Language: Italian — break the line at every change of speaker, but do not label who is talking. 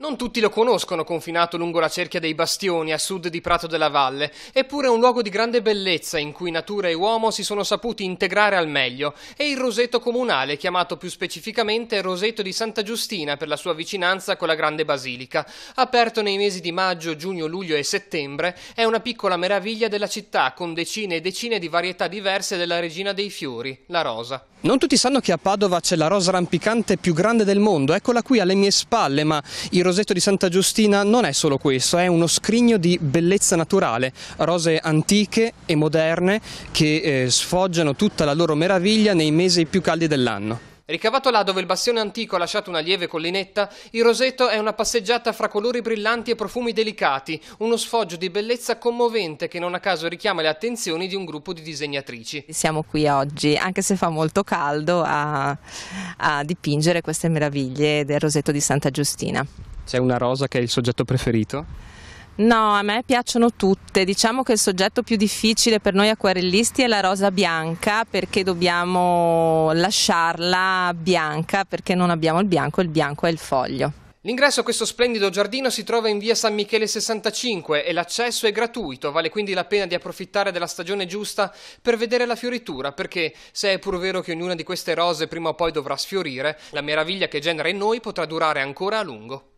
Non tutti lo conoscono, confinato lungo la cerchia dei bastioni a sud di Prato della Valle, eppure è un luogo di grande bellezza in cui natura e uomo si sono saputi integrare al meglio, e il Roseto comunale, chiamato più specificamente Roseto di Santa Giustina per la sua vicinanza con la grande basilica. Aperto nei mesi di maggio, giugno, luglio e settembre, è una piccola meraviglia della città con decine e decine di varietà diverse della regina dei fiori, la rosa. Non tutti sanno che a Padova c'è la rosa rampicante più grande del mondo, eccola qui alle mie spalle, ma i rosetto di Santa Giustina non è solo questo, è uno scrigno di bellezza naturale, rose antiche e moderne che eh, sfoggiano tutta la loro meraviglia nei mesi più caldi dell'anno. Ricavato là dove il bastione antico ha lasciato una lieve collinetta, il Roseto è una passeggiata fra colori brillanti e profumi delicati, uno sfoggio di bellezza commovente che non a caso richiama le attenzioni di un gruppo di disegnatrici. Siamo
qui oggi, anche se fa molto caldo, a, a dipingere queste meraviglie del Roseto di Santa Giustina.
C'è una rosa che è il soggetto preferito?
No, a me piacciono tutte. Diciamo che il soggetto più difficile per noi acquarellisti è la rosa bianca perché dobbiamo lasciarla bianca perché non abbiamo il bianco, il bianco è il foglio. L'ingresso a questo
splendido giardino si trova in via San Michele 65 e l'accesso è gratuito, vale quindi la pena di approfittare della stagione giusta per vedere la fioritura, perché se è pur vero che ognuna di queste rose prima o poi dovrà sfiorire, la meraviglia che genera in noi potrà durare ancora a lungo.